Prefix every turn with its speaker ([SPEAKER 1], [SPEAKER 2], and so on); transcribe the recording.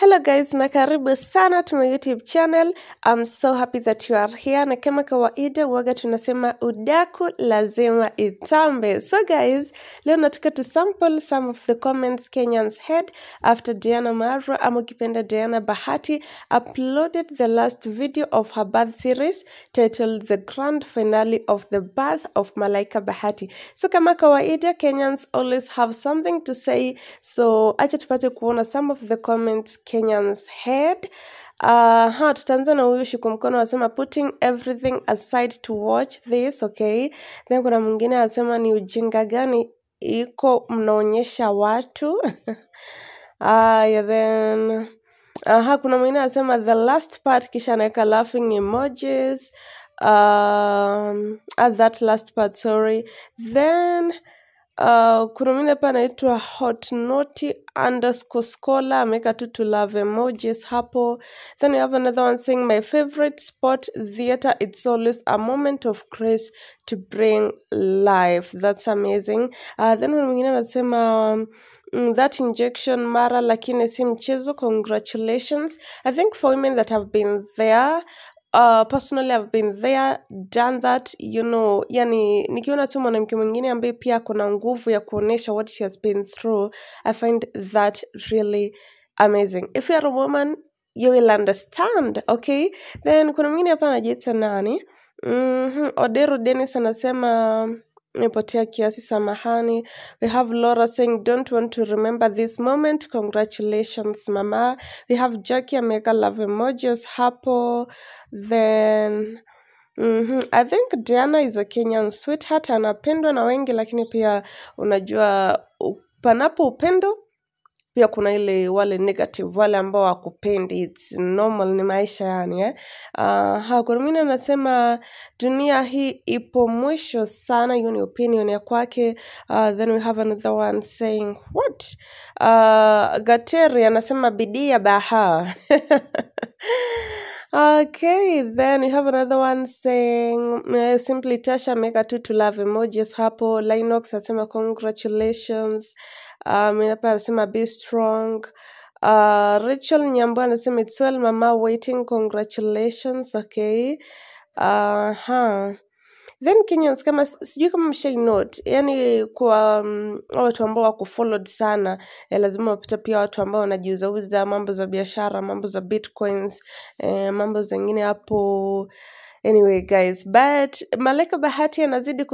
[SPEAKER 1] Hello guys na karibu sana my YouTube channel. I'm so happy that you are here, na kama kawaida waga tunasema udaku lazima itambe. So guys, leo nataka to sample some of the comments Kenyans had after Diana Marwa ama ukipenda Diana Bahati uploaded the last video of her bath series titled The Grand Finale of the Bath of Malaika Bahati. So kama kawaida Kenyans always have something to say, so acha tupate kuona some of the comments Kenyans head. Uh, hot Tanzania huyu shiku mkono anasema putting everything aside to watch this, okay. Then kuna mwingine asema ni ujinga gani iko mnaonyesha watu haya. Uh, then aha, kuna mwingine anasema the last part, kisha anaweka laughing emojis um, at ah, that last part sorry then Uh, kuna mwingine hapa anaitwa hotnoti underscore scholar ameweka tu to love emojis hapo. Then you have another one saying my favorite spot theater it's always a moment of grace to bring life. That's amazing. Uh, then kuna mwingine anasema um, that injection mara lakini si mchezo congratulations i think for women that have been there Uh, personally I've been there done that you know yani nikiona tu mwanamke mwingine ambaye pia kuna nguvu ya kuonesha what she has been through i find that really amazing if are a woman you will understand okay then kuna mwingine hapa anajita nani mm-hmm. odero denis anasema nimepotea kiasi, samahani. We have Laura saying don't want to remember this moment, congratulations mama. We have jaki ameweka love emojis hapo, then Mm-hmm. I think Diana is a Kenyan sweetheart, anapendwa na wengi, lakini pia unajua panapo upendo pia kuna ile wale negative wale ambao wakupendi it's normal ni maisha yani eh? Uh, ah, hakurumina anasema dunia hii ipo mwisho sana hiyo ni opinion ya kwake uh, then we have another one saying what uh, gateri anasema bidii ya baha Okay, then you have another one saying uh, simply Tasha ameweka tu to love emojis hapo. Linox asema congratulations. Um, hapa anasema be strong. Uh, Rachel Nyambo anasema it's well mama waiting congratulations. Okay. Uh-huh then kenyans kama sijui kama mshainot yani kwa um, watu ambao wako sana eh, lazima wapita pia watu ambao wanajiuzauza mambo za biashara mambo za bitcoins eh, mambo zengine hapo anyway guys but maleka bahati anazidi